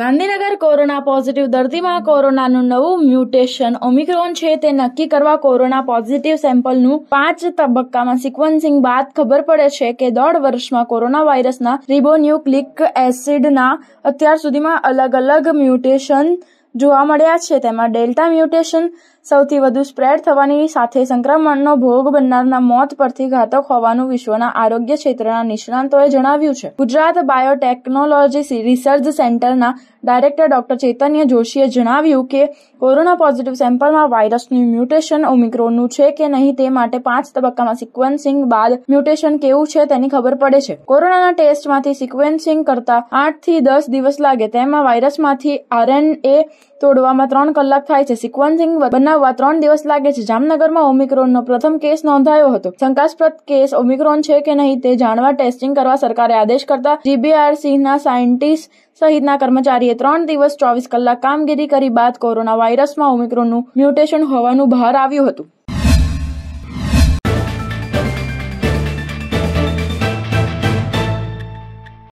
Gandhinagar corona positive દર્દીમાં કોરોનાનું નવું mutation Omicron છે તે નક્કી કરવા કોરોના પોઝિટિવ સેમ્પલનું પાંચ તબક્કામાં સિક્વન્સિંગ બાદ ખબર પડે છે કે દોઢ વર્ષમાં કોરોના વાયરસના રિબોન્યુક્લિક એસિડના અત્યાર સુધીમાં અલગ અલગ મ્યુટેશન જોવા મળ્યા છે તેમાં ડેલ્ટા મ્યુટેશન સૌથી વધુ સ્પ્રેડ થવાની સાથે સંક્રમણનો ભોગ બનનારના મોત પરથી ઘાતક હોવાનું વિશ્વના આરોગ્ય ક્ષેત્રના નિષ્ણાંતોએ જણાવ્યું છે ગુજરાત બાયોટેકનોલોજી રિસર્ચ સેન્ટરના ડાયરેક્ટર ડોક્ટર ચૈતન્ય જોશીએ જણાવ્યું કે કોરોના પોઝિટિવ સેમ્પલમાં વાયરસનું મ્યુટેશન ઓમિક્રોનનું છે કે નહીં તે માટે પાંચ તબક્કામાં સિક્વન્સિંગ બાદ મ્યુટેશન કેવું છે તેની ખબર પડે છે કોરોનાના ટેસ્ટમાંથી સિક્વન્સિંગ કરતા આઠથી દસ દિવસ લાગે તેમાં વાયરસમાંથી આરએનએ તોડવામાં ત્રણ કલાક થાય છે સિક્વન્સિંગ બનાવવા ત્રણ દિવસ લાગે છે જામનગરમાં ઓમિક્રોનનો પ્રથમ કેસ નોંધાયો હતો શંકાસ્પદ કેસ ઓમિક્રોન છે કે નહીં તે જાણવા ટેસ્ટિંગ કરવા સરકારે આદેશ કરતા જીબીઆરસીના સાયન્ટિસ્ટ સહિતના કર્મચારીએ ત્રણ દિવસ ચોવીસ કલાક કામગીરી કરી બાદ કોરોના વાયરસમાં ઓમિક્રોનનું મ્યુટેશન હોવાનું બહાર આવ્યું હતું